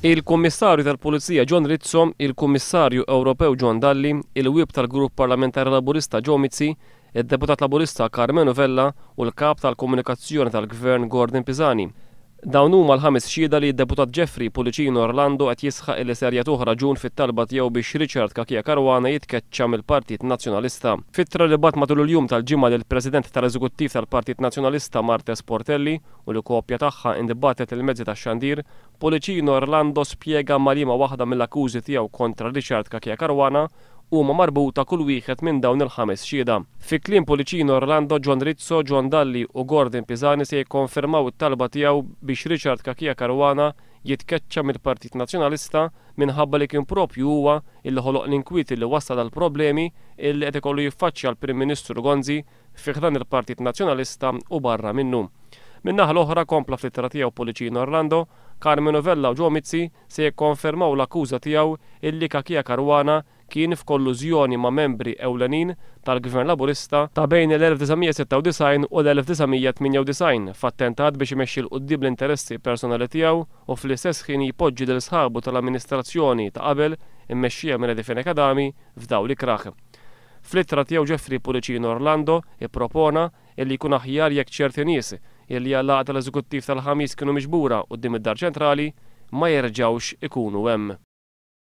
Il-Kummissarju tal-Pulizija John Rizzo, il-Kummissarju Ewropew John Dalli, il-Wib tal-Grupp Parlamentari Laburista Joe Mizzi, il-Deputat Laburista Carmenu Vella u l-Kap tal-Komunikazzjoni tal-Gvern Gordon Pisani. Dawn huma l-ħames xhieda li d-deputat Jeffrey Pulicino Orlando qed jisħaq li serja oħra ġun fit-talba tiegħu biex Richard Kakija Karwana jitkeċċa mill-Partit Nazzjonalista. Fittra li bat matul il-jum tal-ġimgħa lil president tal-Eżekuttiv tal-Partit Nazzjonalista Marte Sportelli u li kopja tagħha indibatet il-mezzi tax-xandir, Pulicino Orlando spjega malima waħda mill-akkużi tiegħu kontra Richard Kakija Karwana huma marbuta kull wieħed minn dawn il-ħames xhieda. Fi Klim Policino Orlando, John Rizzo, John Dalli u Gordon Pisani se jikkonfermaw it-talba tiegħu biex Richard Kakija Karwana jitkeċċa mill-Partit Nazzjonalista minħabba li kien propju huwa il ħoloq l-inkwiet li wassal dal problemi illi qed ikollu jiffaċċja l-Prim Ministru Gonzi fiħdan il-Partit Nazzjonalista u barra minnu. Minnaħa l-oħra kompla fl-ittra tiegħu Policino Orlando, Carmen Novella u Ġomizzi se jikkonfermaw l-akkuża tiegħu illi Kakija Karwana kien f'kollużjoni ma' membri ewlenin tal-Gvern Laburista ta' bejn l-1996 u l-1998 f'attentat biex imexxi l qudiem l-interessi personali tiegħu u fl-istess ħin jipoġġi l sħabu tal-amministrazzjoni ta' qabel immexxija minn edifin akadami f'daw li kraħ. fl tiegħu Ġeffri Pulicino Orlando ippropona illi jkun aħjar jekk ċerti nies illi għallaq tal-eżekuttiv tal-ħamis kienu miġbura qudiem id-dar ċentrali ma jerġawx ikunu hemm.